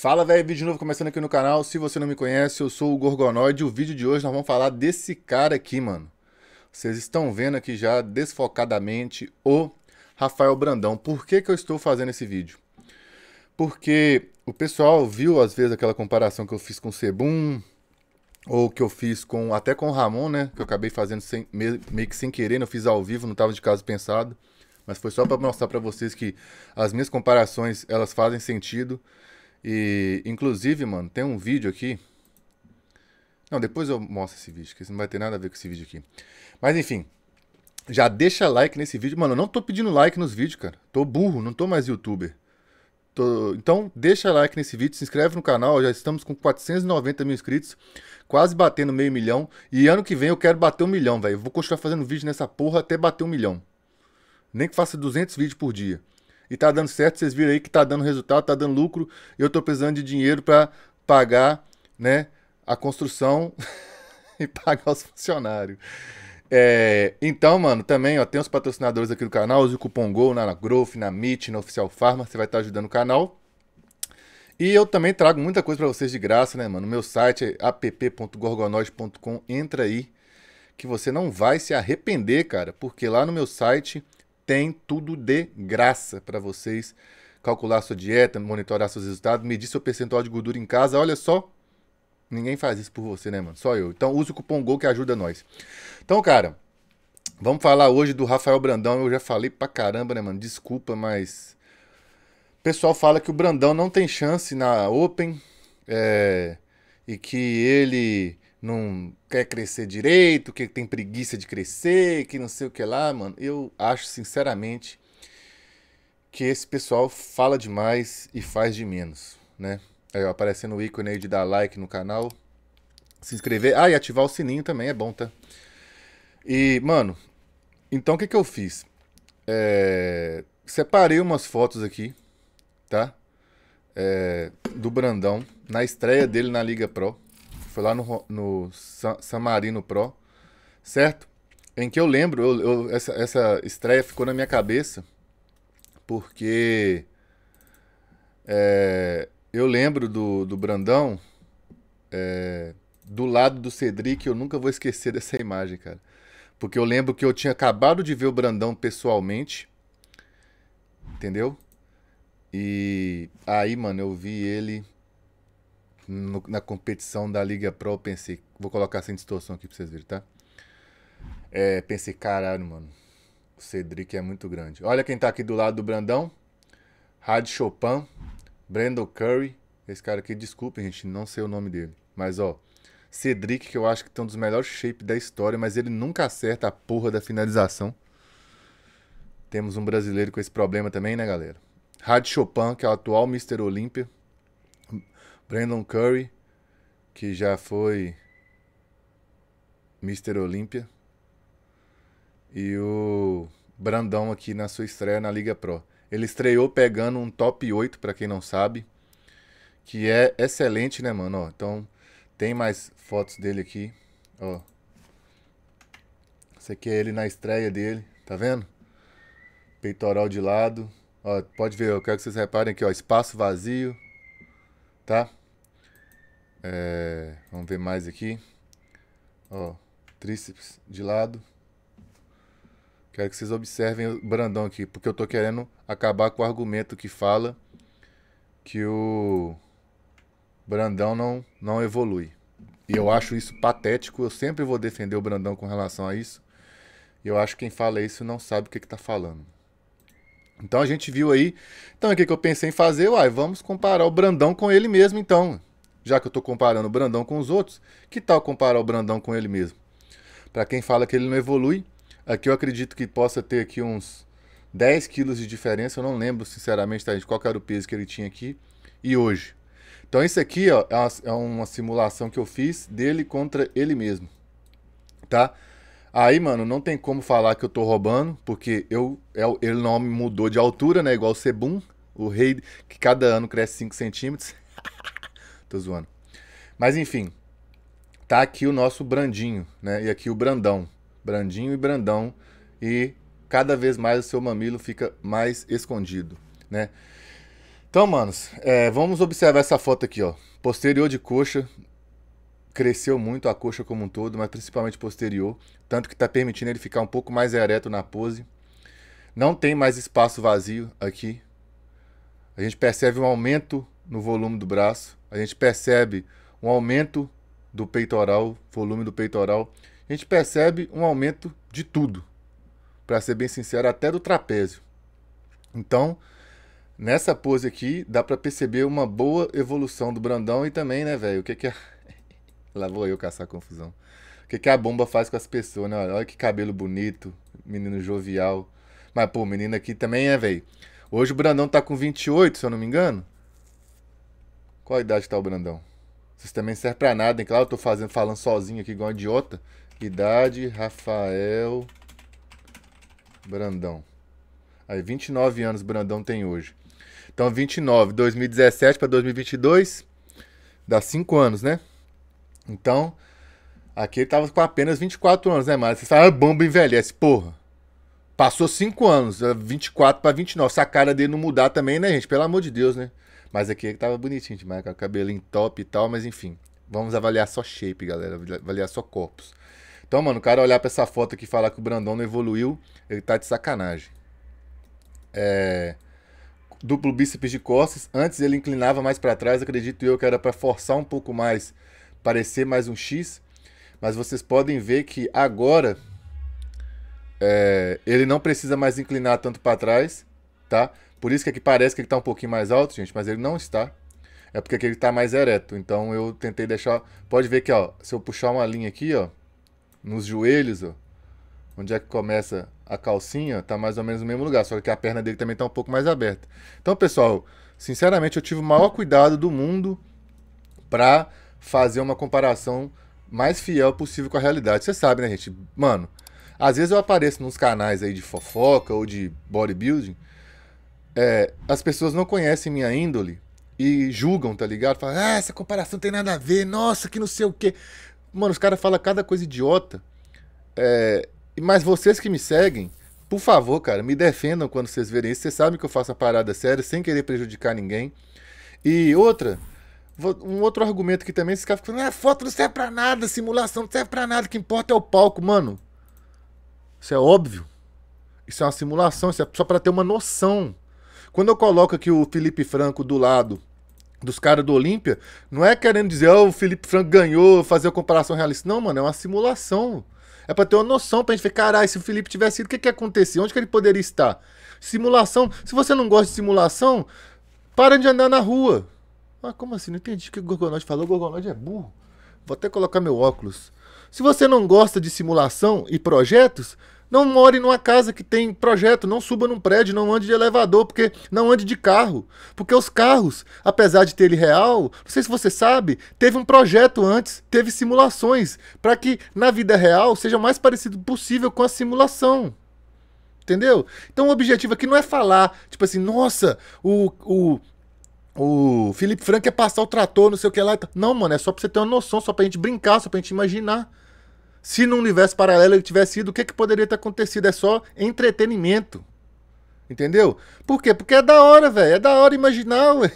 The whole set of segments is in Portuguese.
Fala, velho, vídeo novo começando aqui no canal. Se você não me conhece, eu sou o Gorgonoid e o vídeo de hoje nós vamos falar desse cara aqui, mano. Vocês estão vendo aqui já desfocadamente o Rafael Brandão. Por que, que eu estou fazendo esse vídeo? Porque o pessoal viu às vezes aquela comparação que eu fiz com o Sebum, ou que eu fiz com até com o Ramon, né? Que eu acabei fazendo sem, meio, que sem querer, não né, fiz ao vivo, não estava de caso pensado. Mas foi só para mostrar para vocês que as minhas comparações, elas fazem sentido. E, inclusive, mano, tem um vídeo aqui. Não, depois eu mostro esse vídeo, que não vai ter nada a ver com esse vídeo aqui. Mas, enfim. Já deixa like nesse vídeo. Mano, eu não tô pedindo like nos vídeos, cara. Tô burro, não tô mais youtuber. Tô... Então, deixa like nesse vídeo, se inscreve no canal. Já estamos com 490 mil inscritos. Quase batendo meio milhão. E ano que vem eu quero bater um milhão, velho. Vou continuar fazendo vídeo nessa porra até bater um milhão. Nem que faça 200 vídeos por dia e tá dando certo. Vocês viram aí que tá dando resultado, tá dando lucro. Eu tô precisando de dinheiro para pagar, né, a construção e pagar os funcionários. É, então, mano, também, ó, tem os patrocinadores aqui do canal, use o cupom GOL na, na Growth, na MIT, na Oficial Pharma, você vai estar tá ajudando o canal. E eu também trago muita coisa para vocês de graça, né, mano? Meu site é app.gorgonoid.com, entra aí, que você não vai se arrepender, cara, porque lá no meu site tem tudo de graça para vocês calcular sua dieta, monitorar seus resultados, medir seu percentual de gordura em casa. Olha só, ninguém faz isso por você, né, mano? Só eu. Então use o cupom GOL que ajuda nós. Então, cara, vamos falar hoje do Rafael Brandão. Eu já falei pra caramba, né, mano? Desculpa, mas o pessoal fala que o Brandão não tem chance na Open é... e que ele não quer crescer direito, que tem preguiça de crescer, que não sei o que lá, mano. Eu acho, sinceramente, que esse pessoal fala demais e faz de menos, né? Aí, ó, aparecendo o ícone aí de dar like no canal, se inscrever. Ah, e ativar o sininho também é bom, tá? E, mano, então o que que eu fiz? É... Separei umas fotos aqui, tá? É... Do Brandão, na estreia dele na Liga Pro foi lá no, no San, Marino Pro, certo? Em que eu lembro, eu, eu, essa, essa estreia ficou na minha cabeça, porque é, eu lembro do, do Brandão é, do lado do Cedric, eu nunca vou esquecer dessa imagem, cara. Porque eu lembro que eu tinha acabado de ver o Brandão pessoalmente, entendeu? E aí, mano, eu vi ele no, na competição da Liga Pro, pensei. Vou colocar sem distorção aqui pra vocês verem, tá? É, pensei, caralho, mano. O Cedric é muito grande. Olha quem tá aqui do lado do Brandão. Rad Chopin. Brandon Curry. Esse cara aqui, desculpa, gente, não sei o nome dele. Mas, ó. Cedric, que eu acho que tem um dos melhores shapes da história, mas ele nunca acerta a porra da finalização. Temos um brasileiro com esse problema também, né, galera? Rad Chopin, que é o atual Mr. Olímpia. Brandon Curry, que já foi Mr. Olímpia. E o Brandão aqui na sua estreia na Liga Pro. Ele estreou pegando um top 8, para quem não sabe. Que é excelente, né, mano? Ó, então, tem mais fotos dele aqui. Ó. Esse aqui é ele na estreia dele, tá vendo? Peitoral de lado. Ó, pode ver, eu quero que vocês reparem aqui, ó. Espaço vazio, tá? É, vamos ver mais aqui. Ó, tríceps de lado. Quero que vocês observem o Brandão aqui, porque eu tô querendo acabar com o argumento que fala que o Brandão não, não evolui. E eu acho isso patético, eu sempre vou defender o Brandão com relação a isso. E eu acho que quem fala isso não sabe o que, é está falando. Então a gente viu aí. Então o que, é que eu pensei em fazer? Uai, vamos comparar o Brandão com ele mesmo então já que eu estou comparando o Brandão com os outros, que tal comparar o Brandão com ele mesmo? Para quem fala que ele não evolui, aqui eu acredito que possa ter aqui uns 10 quilos de diferença, eu não lembro sinceramente tá, de qual era o peso que ele tinha aqui e hoje. Então isso aqui ó, é, uma, é uma simulação que eu fiz dele contra ele mesmo, tá? Aí, mano, não tem como falar que eu tô roubando, porque eu, é ele não mudou de altura, né? Igual o Sebum, o rei que cada ano cresce 5 centímetros. Tô zoando. Mas enfim, tá aqui o nosso Brandinho, né? E aqui o Brandão. Brandinho e Brandão. E cada vez mais o seu mamilo fica mais escondido, né? Então, manos, é, vamos observar essa foto aqui, ó. Posterior de coxa, cresceu muito a coxa como um todo, mas principalmente posterior, tanto que está permitindo ele ficar um pouco mais ereto na pose. Não tem mais espaço vazio aqui. A gente percebe um aumento no volume do braço. A gente percebe um aumento do peitoral, volume do peitoral. A gente percebe um aumento de tudo, para ser bem sincero, até do trapézio. Então, nessa pose aqui, dá para perceber uma boa evolução do Brandão e também, né, velho, o que que a... Lá vou eu caçar confusão. O que que a bomba faz com as pessoas, né? Olha que cabelo bonito, menino jovial. Mas, pô, menino aqui também é, velho. Hoje o Brandão tá com 28, se eu não me engano. Qual a idade que tá o Brandão? Vocês também servem pra nada, hein? Claro, eu tô fazendo, falando sozinho aqui igual um idiota. Idade, Rafael Brandão. Aí, 29 anos Brandão tem hoje. Então, 29, 2017 para 2022, dá 5 anos, né? Então, aqui ele tava com apenas 24 anos, né, Mas Você sabe, ah, bomba envelhece, porra. Passou 5 anos, 24 para 29. Se a cara dele não mudar também, né, gente? Pelo amor de Deus, né? Mas aqui é tava bonitinho demais, com o cabelo em top e tal, mas enfim. Vamos avaliar só shape, galera. Avaliar só corpos. Então, mano, o cara olhar pra essa foto aqui e falar que o Brandão não evoluiu, ele tá de sacanagem. É... Duplo bíceps de costas. Antes ele inclinava mais para trás, acredito eu que era para forçar um pouco mais, parecer mais um X. Mas vocês podem ver que agora é... ele não precisa mais inclinar tanto para trás, tá? Por isso que aqui parece que ele está um pouquinho mais alto, gente, mas ele não está. É porque aqui ele está mais ereto. Então eu tentei deixar... Pode ver que, ó, se eu puxar uma linha aqui, ó, nos joelhos, ó, onde é que começa a calcinha, está mais ou menos no mesmo lugar. Só que a perna dele também está um pouco mais aberta. Então, pessoal, sinceramente, eu tive o maior cuidado do mundo para fazer uma comparação mais fiel possível com a realidade. Você sabe, né, gente? Mano, às vezes eu apareço nos canais aí de fofoca ou de bodybuilding é, as pessoas não conhecem minha índole e julgam, tá ligado? Falam, ah, essa comparação tem nada a ver, nossa, que não sei o quê. Mano, os caras falam cada coisa idiota. É, mas vocês que me seguem, por favor, cara, me defendam quando vocês verem isso. Vocês sabem que eu faço a parada séria, sem querer prejudicar ninguém. E outra, um outro argumento que também esses caras ficam falando, ah, é foto não serve pra nada, simulação não serve pra nada, o que importa é o palco, mano. Isso é óbvio. Isso é uma simulação, isso é só para ter uma noção quando eu coloco aqui o Felipe Franco do lado dos caras do Olímpia, não é querendo dizer, oh, o Felipe Franco ganhou, fazer a comparação realista. Não, mano, é uma simulação. É pra ter uma noção, pra gente ver, caralho, se o Felipe tivesse ido, o que que ia acontecer? Onde que ele poderia estar? Simulação. Se você não gosta de simulação, para de andar na rua. Ah, como assim? Não entendi o que o Gorgonoide falou. O Gorgonoide é burro. Vou até colocar meu óculos. Se você não gosta de simulação e projetos, não more numa casa que tem projeto, não suba num prédio, não ande de elevador, porque não ande de carro. Porque os carros, apesar de terem real, não sei se você sabe, teve um projeto antes, teve simulações, para que na vida real seja o mais parecido possível com a simulação. Entendeu? Então o objetivo aqui não é falar, tipo assim, nossa, o, o o Felipe Franco é passar o trator, não sei o que lá. Não, mano, é só pra você ter uma noção, só pra gente brincar, só pra gente imaginar. Se não universo paralelo ele tivesse ido, o que, que poderia ter acontecido? É só entretenimento. Entendeu? Por quê? Porque é da hora, velho. É da hora imaginar, velho.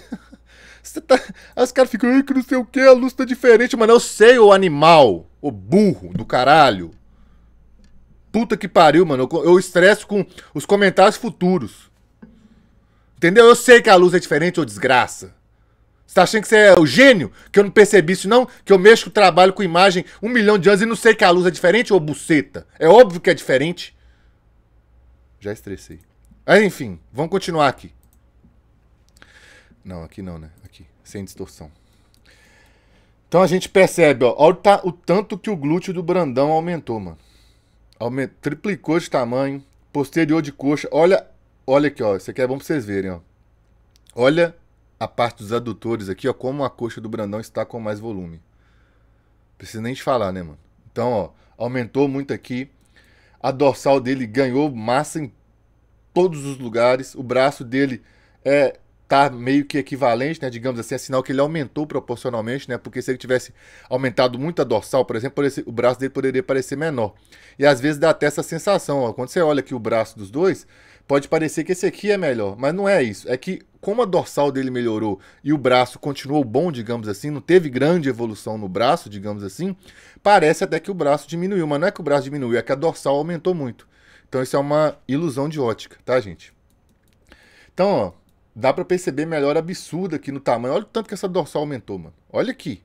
Tá... Aí os caras ficam, ai, que não sei o que, a luz tá diferente. Mano, eu sei, o animal, o burro do caralho. Puta que pariu, mano. Eu, eu estresso com os comentários futuros. Entendeu? Eu sei que a luz é diferente, ou desgraça. Você tá achando que você é o gênio? Que eu não percebi isso, não? Que eu mexo trabalho com imagem um milhão de anos e não sei que a luz é diferente ou buceta? É óbvio que é diferente. Já estressei. Mas enfim, vamos continuar aqui. Não, aqui não, né? Aqui, sem distorção. Então a gente percebe, ó, olha o tanto que o glúteo do Brandão aumentou, mano. Triplicou de tamanho, posterior de coxa. Olha, olha aqui, ó. Isso aqui é bom pra vocês verem, ó. Olha a parte dos adutores aqui, ó, como a coxa do Brandão está com mais volume. Precisa nem te falar, né, mano? Então, ó, aumentou muito aqui. A dorsal dele ganhou massa em todos os lugares. O braço dele é tá meio que equivalente, né? Digamos assim, é sinal que ele aumentou proporcionalmente, né? Porque se ele tivesse aumentado muito a dorsal, por exemplo, o braço dele poderia parecer menor. E às vezes dá até essa sensação, ó. Quando você olha aqui o braço dos dois, pode parecer que esse aqui é melhor, mas não é isso. É que como a dorsal dele melhorou e o braço continuou bom, digamos assim, não teve grande evolução no braço, digamos assim, parece até que o braço diminuiu, mas não é que o braço diminuiu, é que a dorsal aumentou muito. Então isso é uma ilusão de ótica, tá, gente? Então, ó, dá para perceber melhor absurda aqui no tamanho. Olha o tanto que essa dorsal aumentou, mano. Olha aqui.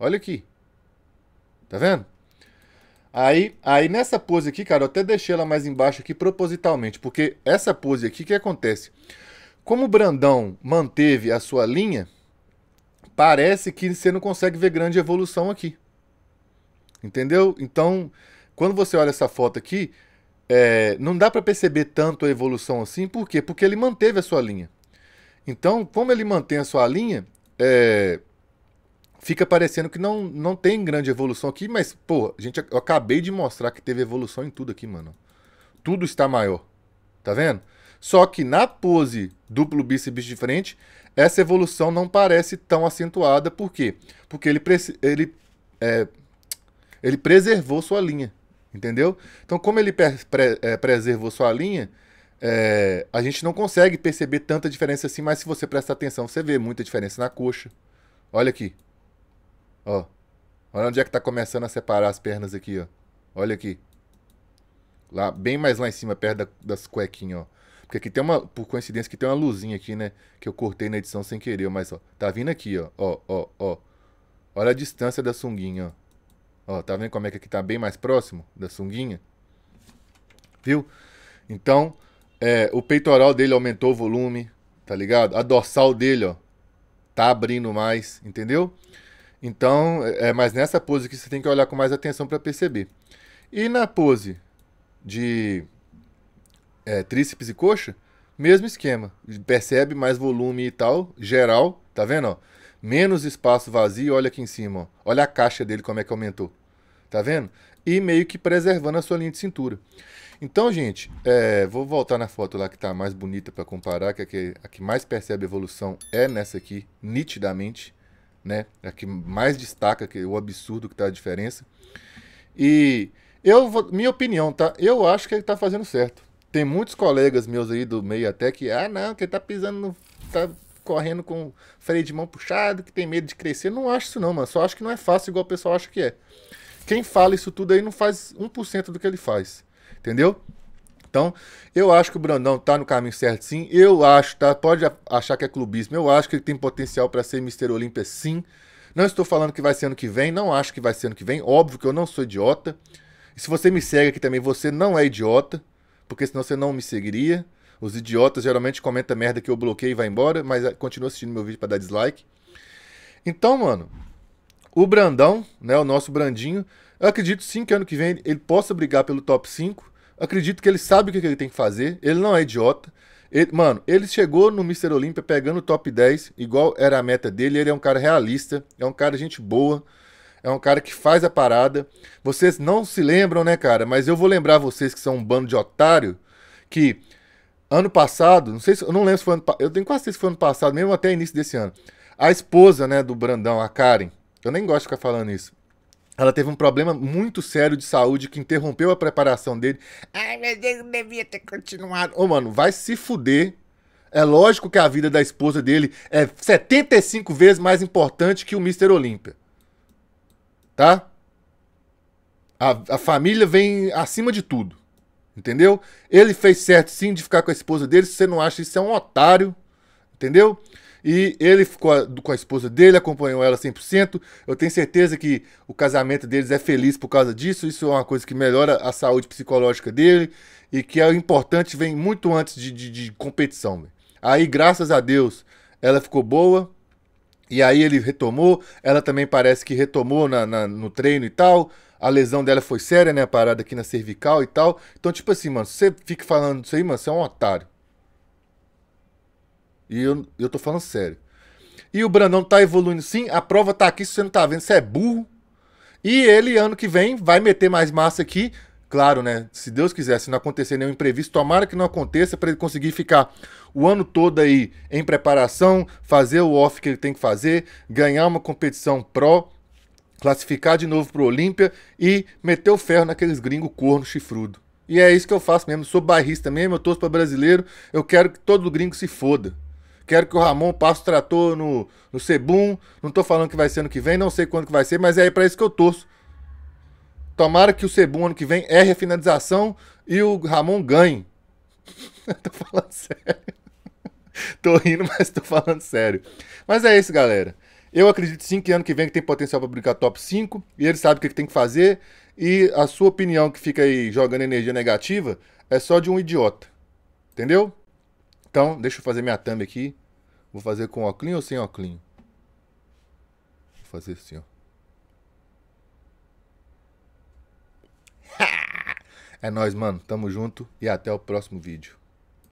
Olha aqui. Tá vendo? Aí, aí nessa pose aqui, cara, eu até deixei ela mais embaixo aqui propositalmente, porque essa pose aqui, o que acontece? Como o Brandão manteve a sua linha, parece que você não consegue ver grande evolução aqui. Entendeu? Então, quando você olha essa foto aqui, é, não dá para perceber tanto a evolução assim, por quê? Porque ele manteve a sua linha. Então, como ele mantém a sua linha, é, fica parecendo que não, não tem grande evolução aqui, mas, pô, gente, eu acabei de mostrar que teve evolução em tudo aqui, mano. Tudo está maior. Tá vendo? Só que na pose duplo bíceps de frente, essa evolução não parece tão acentuada. Por quê? Porque ele, ele, é, ele preservou sua linha. Entendeu? Então, como ele pre é, preservou sua linha, é, a gente não consegue perceber tanta diferença assim, mas se você prestar atenção, você vê muita diferença na coxa. Olha aqui. Ó. Olha onde é que tá começando a separar as pernas aqui, ó. Olha aqui. Lá, bem mais lá em cima, perto da, das cuequinhas, ó. Porque aqui tem uma, por coincidência, que tem uma luzinha aqui, né? Que eu cortei na edição sem querer, mas, ó. Tá vindo aqui, ó. Ó, ó, ó. Olha a distância da sunguinha, ó. Ó, tá vendo como é que aqui tá bem mais próximo da sunguinha? Viu? Então, é, o peitoral dele aumentou o volume, tá ligado? A dorsal dele, ó, tá abrindo mais, entendeu? Entendeu? Então, é, é mas nessa pose que você tem que olhar com mais atenção para perceber. E na pose de é, tríceps e coxa, mesmo esquema. Percebe mais volume e tal, geral, tá vendo? Ó? Menos espaço vazio, olha aqui em cima. Ó. Olha a caixa dele como é que aumentou. Tá vendo? E meio que preservando a sua linha de cintura. Então, gente, é, vou voltar na foto lá que está mais bonita para comparar, que a, é que a que mais percebe evolução é nessa aqui, nitidamente né? É a que mais destaca que, o absurdo que está a diferença. E eu vou, minha opinião, tá? Eu acho que ele está fazendo certo. Tem muitos colegas meus aí do meio até que, ah, não, que ele tá pisando, no, tá correndo com freio de mão puxado, que tem medo de crescer. Não acho isso não, mano. Só acho que não é fácil igual o pessoal acha que é. Quem fala isso tudo aí não faz 1% do que ele faz. Entendeu? Então, eu acho que o Brandão está no caminho certo, sim. Eu acho, tá? Pode achar que é clubismo. Eu acho que ele tem potencial para ser Mr. Olímpia, sim. Não estou falando que vai ser ano que vem, não acho que vai ser ano que vem. Óbvio que eu não sou idiota. E se você me segue aqui também, você não é idiota, porque senão você não me seguiria. Os idiotas geralmente comentam merda que eu bloqueio e vai embora, mas é, continua assistindo meu vídeo para dar dislike. Então, mano, o Brandão, né, o nosso Brandinho, eu acredito sim que ano que vem ele possa brigar pelo top 5. Acredito que ele sabe o que ele tem que fazer. Ele não é idiota. Ele, mano, ele chegou no Mr. Olímpia pegando o top 10, igual era a meta dele. Ele é um cara realista, é um cara gente boa, é um cara que faz a parada. Vocês não se lembram, né, cara? Mas eu vou lembrar vocês que são um bando de otário que ano passado, não sei se, eu não lembro se foi ano eu tenho quase certeza que foi ano passado, mesmo até início desse ano. A esposa, né, do Brandão, a Karen, eu nem gosto de ficar falando isso. Ela teve um problema muito sério de saúde que interrompeu a preparação dele. Ai, meu Deus, devia ter continuado. Ô, mano, vai se fuder. É lógico que a vida da esposa dele é 75 vezes mais importante que o Mr. Olímpia. Tá? A, a família vem acima de tudo. Entendeu? Ele fez certo sim de ficar com a esposa dele. Se você não acha isso, é um otário. Entendeu? E ele ficou com a esposa dele, acompanhou ela 100%. Eu tenho certeza que o casamento deles é feliz por causa disso. Isso é uma coisa que melhora a saúde psicológica dele e que é importante, vem muito antes de, de, de competição. Aí, graças a Deus, ela ficou boa. E aí ele retomou. Ela também parece que retomou na, na, no treino e tal. A lesão dela foi séria, né? A parada aqui na cervical e tal. Então, tipo assim, mano, você fica falando isso aí, mano, você é um otário. E eu, eu tô falando sério. E o Brandão tá evoluindo sim, a prova tá aqui, se você não tá vendo, você é burro. E ele, ano que vem, vai meter mais massa aqui. Claro, né? Se Deus quiser, se não acontecer nenhum imprevisto, tomara que não aconteça para ele conseguir ficar o ano todo aí em preparação, fazer o off que ele tem que fazer, ganhar uma competição pró, classificar de novo pro Olímpia e meter o ferro naqueles gringos corno chifrudo. E é isso que eu faço mesmo, sou bairrista mesmo, eu torço pra brasileiro, eu quero que todo gringo se foda. Quero que o Ramon passe o trator no, no Cebum. Não tô falando que vai ser ano que vem, não sei quando que vai ser, mas é aí para isso que eu torço. Tomara que o Cebum ano que vem erre a finalização e o Ramon ganhe. tô falando sério. tô rindo, mas tô falando sério. Mas é isso, galera. Eu acredito sim que ano que vem tem potencial para brincar top 5 e ele sabe o que, que tem que fazer. E a sua opinião que fica aí jogando energia negativa é só de um idiota. Entendeu? Então, deixa eu fazer minha thumb aqui. Vou fazer com óculos ou sem óculos? Vou fazer assim, ó. É nóis, mano. Tamo junto e até o próximo vídeo.